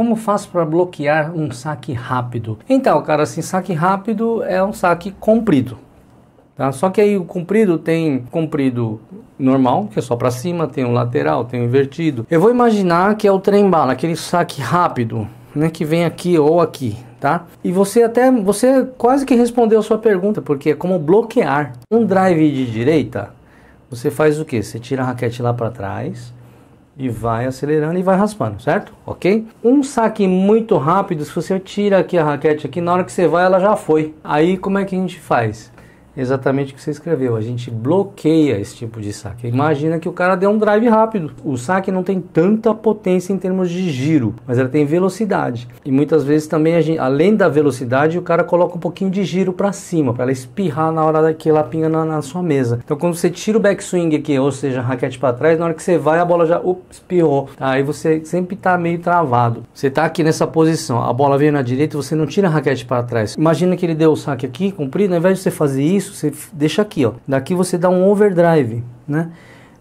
como faço para bloquear um saque rápido? Então, cara, assim, saque rápido é um saque comprido. Tá? Só que aí o comprido tem comprido normal, que é só para cima, tem o lateral, tem o invertido. Eu vou imaginar que é o trem-bala, aquele saque rápido, né, que vem aqui ou aqui, tá? E você até, você quase que respondeu a sua pergunta, porque é como bloquear. Um drive de direita, você faz o que? Você tira a raquete lá para trás, e vai acelerando e vai raspando, certo? Ok? Um saque muito rápido, se você tira aqui a raquete aqui, na hora que você vai ela já foi. Aí como é que a gente faz? exatamente o que você escreveu. A gente bloqueia esse tipo de saque. Imagina que o cara deu um drive rápido. O saque não tem tanta potência em termos de giro, mas ela tem velocidade. E muitas vezes também, gente, além da velocidade, o cara coloca um pouquinho de giro para cima, para ela espirrar na hora que ela pinga na, na, sua mesa. Então quando você tira o backswing aqui, ou seja, a raquete para trás, na hora que você vai, a bola já up, espirrou. Tá? Aí você sempre tá meio travado. Você tá aqui nessa posição, a bola veio na direita, você não tira a raquete para trás. Imagina que ele deu o saque aqui, comprido, ao invés de você fazer isso, isso, você deixa aqui, ó. Daqui você dá um overdrive, né?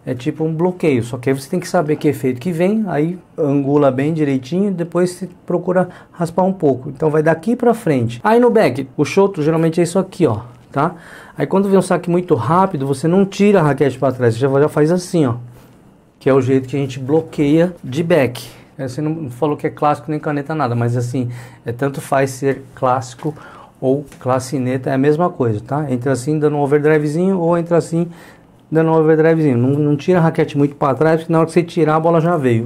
É tipo um bloqueio, só que aí você tem que saber que efeito que vem, aí angula bem direitinho, depois você procura raspar um pouco. Então vai daqui pra frente. Aí no back, o choto geralmente é isso aqui, ó, tá? Aí quando vem um saque muito rápido, você não tira a raquete para trás, você já, já faz assim, ó. Que é o jeito que a gente bloqueia de back. É, você não falou que é clássico nem caneta nada, mas assim, é tanto faz ser clássico ou classineta é a mesma coisa, tá? Entra assim dando um overdrivezinho ou entra assim dando um overdrivezinho. Não, não tira a raquete muito para trás, porque na hora que você tirar a bola já veio.